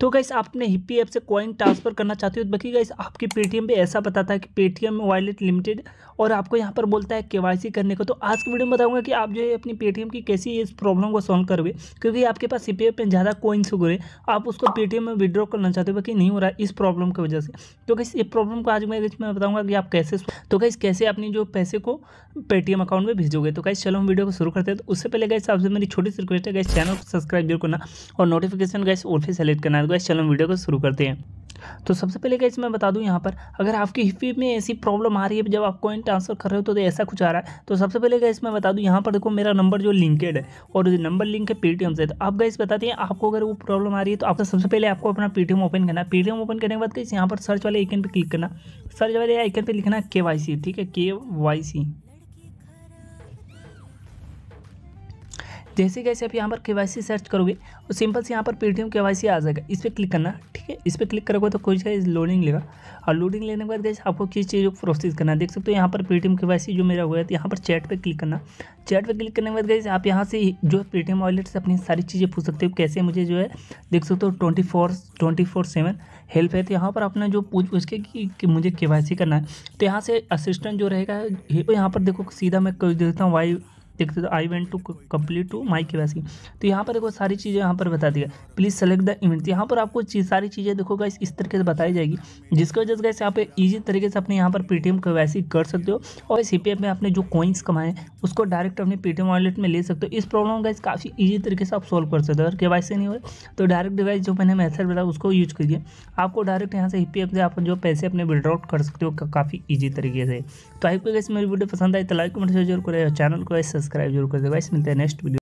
तो गाइस आपने Hippi app से कॉइन ट्रांसफर करना चाहते हो तो बाकी गाइस आपकी पेटीएम पे ऐसा बताता है कि पेटीएम वॉलेट लिमिटेड और आपको यहाँ पर बोलता है केवाईसी करने को तो आज की वीडियो में बताऊंगा कि आप जो है अपनी पेटीएम की कैसी इस प्रॉब्लम को सॉल्व करोगे क्योंकि आपके पास हिप्पी ऐप में ज़्यादा कॉइन्स हो गए आप उसको पेटीएम में विड्रॉ करना चाहते हो बाकी नहीं हो रहा इस प्रॉब्लम की वजह से तो गाइस ये प्रॉब्लम को आज मैं इसमें बताऊँगा कि आप कैसे तो गाइस कैसे अपनी जो पैसे को पेटीएम अकाउंट में भेजोगे तो गाइस चलो हम वीडियो को शुरू करते हैं तो उससे पहले गाइस आपसे मेरी छोटी सी रिक्वेस्ट है गाइस चैनल को सब्सक्राइब जरूर करना और नोटिफिकेशन गाइस और फिर सेलेक्ट करना चैनल को इस चलो वीडियो को शुरू करते हैं तो सबसे पहले क्या मैं बता दूं यहाँ पर अगर आपकी हिप में ऐसी प्रॉब्लम आ रही है जब आप कॉइन ट्रांसफर कर रहे हो तो, तो, ऐसा कुछ आ रहा है तो सबसे पहले गाइस मैं बता दूं यहाँ पर देखो मेरा नंबर जो लिंकेड है और नंबर लिंक है पेटीएम से तो आप गाइस बताते हैं आपको अगर वो प्रॉब्लम आ रही है तो आपको सबसे पहले आपको अपना पेटीएम ओपन करना पेटीएम ओपन करने के बाद गाइस यहाँ पर सर्च वाले आइकन पर क्लिक करना सर्च वाले आइकन पर लिखना के ठीक है के जैसे जैसे आप यहाँ पर के सर्च करोगे और सिंपल से यहाँ पर पेटीएम के वाई आ जाएगा इस पर क्लिक करना ठीक है इस पर क्लिक करोगे तो कुछ गाइज लोडिंग लेगा और लोडिंग लेने के बाद गैस आपको किस चीज़ को प्रोसेस करना है देख सकते हो यहाँ पर पेटीएम के वाई जो मेरा हुआ है तो यहाँ पर चैट पर क्लिक करना चैट पर क्लिक करने के बाद गैस आप यहाँ से जो पेटीएम वॉलेट से अपनी सारी चीज़ें पूछ सकते हो कैसे मुझे जो है देख सकते हो twenty four twenty four seven help है तो यहाँ पर अपना जो पूछ पूछ के कि मुझे के करना है तो यहाँ से असिस्टेंट जो रहेगा तो यहाँ पर देखो सीधा मैं देता हूँ वाई देखते तो I went to complete to my के वैसी तो यहाँ पर देखो सारी चीज़ें यहाँ पर बता दी गई प्लीज़ सेलेक्ट द इवेंट यहाँ पर आपको चीज़ सारी चीज़ें देखो गाइस इस तरीके से बताई जाएगी जिसकी वजह से गाइस आप ईजी तरीके से अपने यहाँ पर पेटीएम के वैसी कर सकते हो और इस ई में आपने जो कॉइन्स कमाए उसको डायरेक्ट अपने पेटीएम वॉलेट में ले सकते हो इस प्रॉब्लम इस काफ़ी ईजी तरीके से आप सॉल्व कर सकते हो अगर के वाई नहीं हो तो डायरेक्ट डिवाइस जो मैंने मैथड बताया उसको यूज कीजिए आपको डायरेक्ट यहाँ से ई से आप जो पैसे अपने विड्रॉट कर सकते हो काफ़ी ईजी तरीके से तो आपको गाइस मेरी वीडियो पसंद आई तो लाइक कमेंट जरूर करें चैनल को सब्सक्राइब जरूर कर दे गाइस मिलते हैं नेक्स्ट वीडियो